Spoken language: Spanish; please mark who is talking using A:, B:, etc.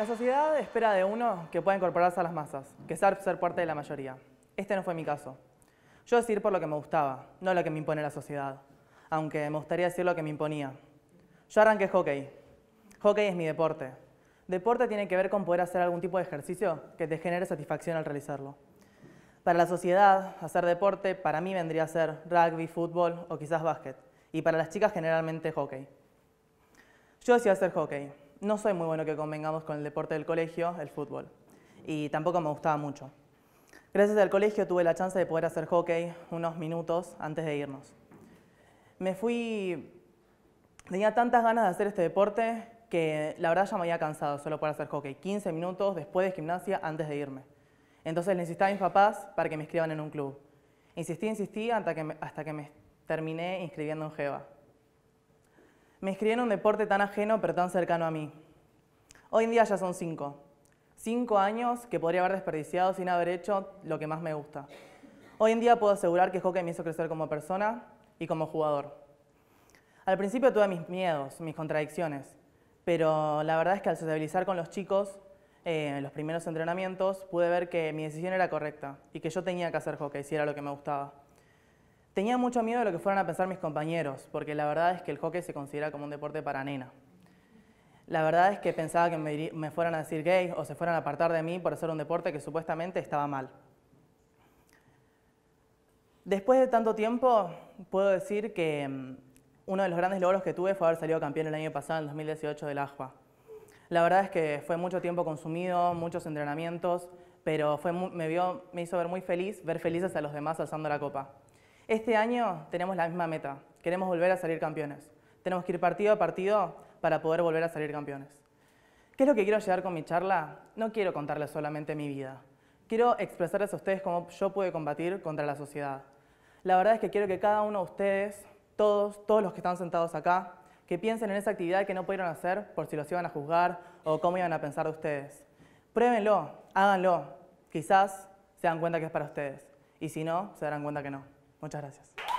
A: La sociedad espera de uno que pueda incorporarse a las masas, que sea ser parte de la mayoría. Este no fue mi caso. Yo decidí por lo que me gustaba, no lo que me impone la sociedad, aunque me gustaría decir lo que me imponía. Yo arranqué hockey. Hockey es mi deporte. Deporte tiene que ver con poder hacer algún tipo de ejercicio que te genere satisfacción al realizarlo. Para la sociedad, hacer deporte para mí vendría a ser rugby, fútbol o quizás básquet, y para las chicas generalmente hockey. Yo decidí hacer hockey no soy muy bueno que convengamos con el deporte del colegio, el fútbol, y tampoco me gustaba mucho. Gracias al colegio tuve la chance de poder hacer hockey unos minutos antes de irnos. Me fui... Tenía tantas ganas de hacer este deporte que la verdad ya me había cansado solo por hacer hockey, 15 minutos después de gimnasia antes de irme. Entonces necesitaba a mis papás para que me inscriban en un club. Insistí, insistí hasta que me, hasta que me terminé inscribiendo en GEVA. Me inscribí en un deporte tan ajeno pero tan cercano a mí. Hoy en día ya son cinco. Cinco años que podría haber desperdiciado sin haber hecho lo que más me gusta. Hoy en día puedo asegurar que hockey me hizo crecer como persona y como jugador. Al principio tuve mis miedos, mis contradicciones, pero la verdad es que al socializar con los chicos eh, en los primeros entrenamientos pude ver que mi decisión era correcta y que yo tenía que hacer hockey si era lo que me gustaba. Tenía mucho miedo de lo que fueran a pensar mis compañeros, porque la verdad es que el hockey se considera como un deporte para nena. La verdad es que pensaba que me, fueran a decir gay o se fueran a apartar de mí por hacer un deporte que supuestamente estaba mal. Después de tanto tiempo, puedo decir que mm, uno de los grandes logros que tuve fue haber salido campeón el año pasado, en 2018, del Ajua. La verdad es que fue mucho tiempo consumido, muchos entrenamientos, pero fue, me, me hizo ver muy feliz, ver felices a los demás alzando la copa. Este año tenemos la misma meta, queremos volver a salir campeones. Tenemos que ir partido a partido para poder volver a salir campeones. ¿Qué es lo que quiero llegar con mi charla? No quiero contarles solamente mi vida. Quiero expresarles a ustedes cómo yo pude combatir contra la sociedad. La verdad es que quiero que cada uno de ustedes, todos, todos los que están sentados acá, que piensen en esa actividad que no pudieron hacer por si los iban a juzgar o cómo iban a pensar de ustedes. Pruébenlo, háganlo. Quizás se dan cuenta que es para ustedes. Y si no, se darán cuenta que no. Muchas gracias.